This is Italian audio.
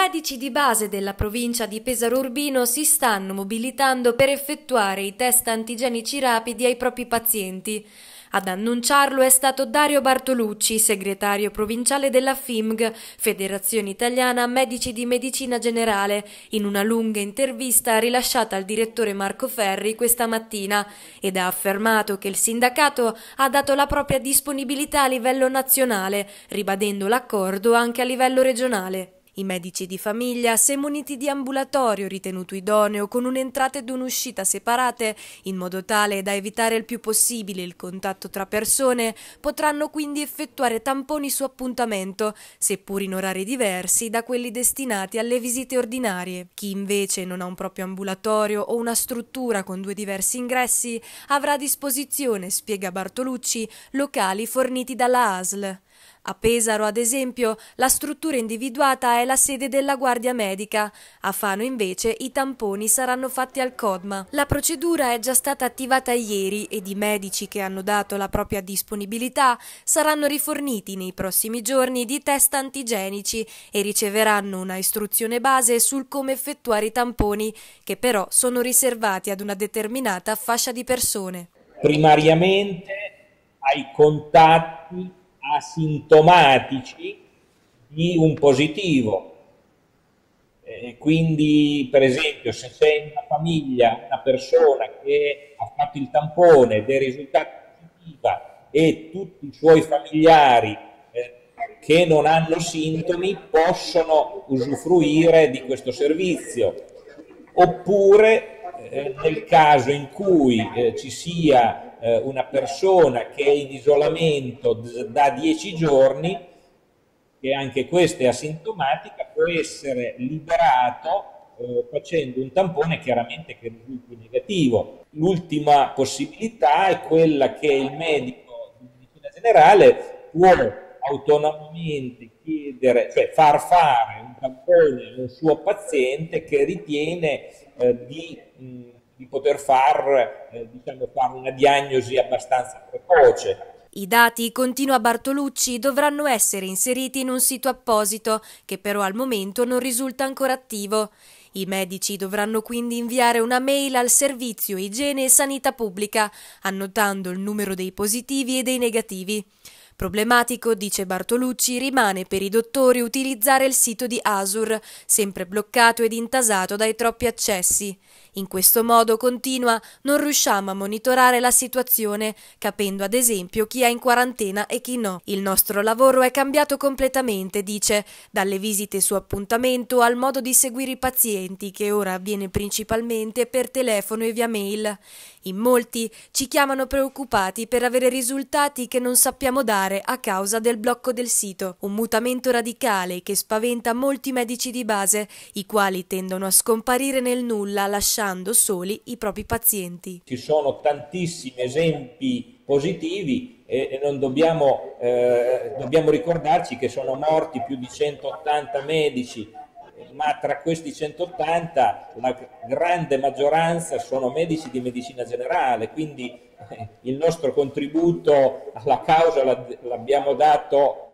medici di base della provincia di Pesaro Urbino si stanno mobilitando per effettuare i test antigenici rapidi ai propri pazienti. Ad annunciarlo è stato Dario Bartolucci, segretario provinciale della FIMG, Federazione Italiana Medici di Medicina Generale, in una lunga intervista rilasciata al direttore Marco Ferri questa mattina ed ha affermato che il sindacato ha dato la propria disponibilità a livello nazionale, ribadendo l'accordo anche a livello regionale. I medici di famiglia, se muniti di ambulatorio ritenuto idoneo, con un'entrata ed un'uscita separate, in modo tale da evitare il più possibile il contatto tra persone, potranno quindi effettuare tamponi su appuntamento, seppur in orari diversi da quelli destinati alle visite ordinarie. Chi invece non ha un proprio ambulatorio o una struttura con due diversi ingressi, avrà a disposizione, spiega Bartolucci, locali forniti dalla ASL. A Pesaro, ad esempio, la struttura individuata è la sede della Guardia Medica. A Fano, invece, i tamponi saranno fatti al CODMA. La procedura è già stata attivata ieri ed i medici che hanno dato la propria disponibilità saranno riforniti nei prossimi giorni di test antigenici e riceveranno una istruzione base sul come effettuare i tamponi, che però sono riservati ad una determinata fascia di persone. Primariamente ai contatti asintomatici di un positivo. Eh, quindi, per esempio, se c'è in una famiglia una persona che ha fatto il tampone ed è risultata positiva e tutti i suoi familiari eh, che non hanno sintomi possono usufruire di questo servizio. Oppure eh, eh, nel caso in cui eh, ci sia eh, una persona che è in isolamento da 10 giorni, che anche questa è asintomatica, può essere liberato eh, facendo un tampone chiaramente che risulti negativo. L'ultima possibilità è quella che il medico di medicina generale può autonomamente chiedere, cioè far fare un tampone a un suo paziente che ritiene eh, di, mh, di, poter far, eh, diciamo, fare una diagnosi abbastanza precoce. I dati, continua Bartolucci, dovranno essere inseriti in un sito apposito che però al momento non risulta ancora attivo. I medici dovranno quindi inviare una mail al servizio Igiene e Sanità Pubblica, annotando il numero dei positivi e dei negativi. Problematico, dice Bartolucci, rimane per i dottori utilizzare il sito di Asur, sempre bloccato ed intasato dai troppi accessi. In questo modo continua non riusciamo a monitorare la situazione, capendo ad esempio chi è in quarantena e chi no. Il nostro lavoro è cambiato completamente, dice, dalle visite su appuntamento al modo di seguire i pazienti, che ora avviene principalmente per telefono e via mail. In molti ci chiamano preoccupati per avere risultati che non sappiamo dare a causa del blocco del sito, un mutamento radicale che spaventa molti medici di base, i quali tendono a scomparire nel nulla, lasciando lasciando soli i propri pazienti. Ci sono tantissimi esempi positivi e non dobbiamo, eh, dobbiamo ricordarci che sono morti più di 180 medici ma tra questi 180 la grande maggioranza sono medici di medicina generale, quindi eh, il nostro contributo alla causa l'abbiamo dato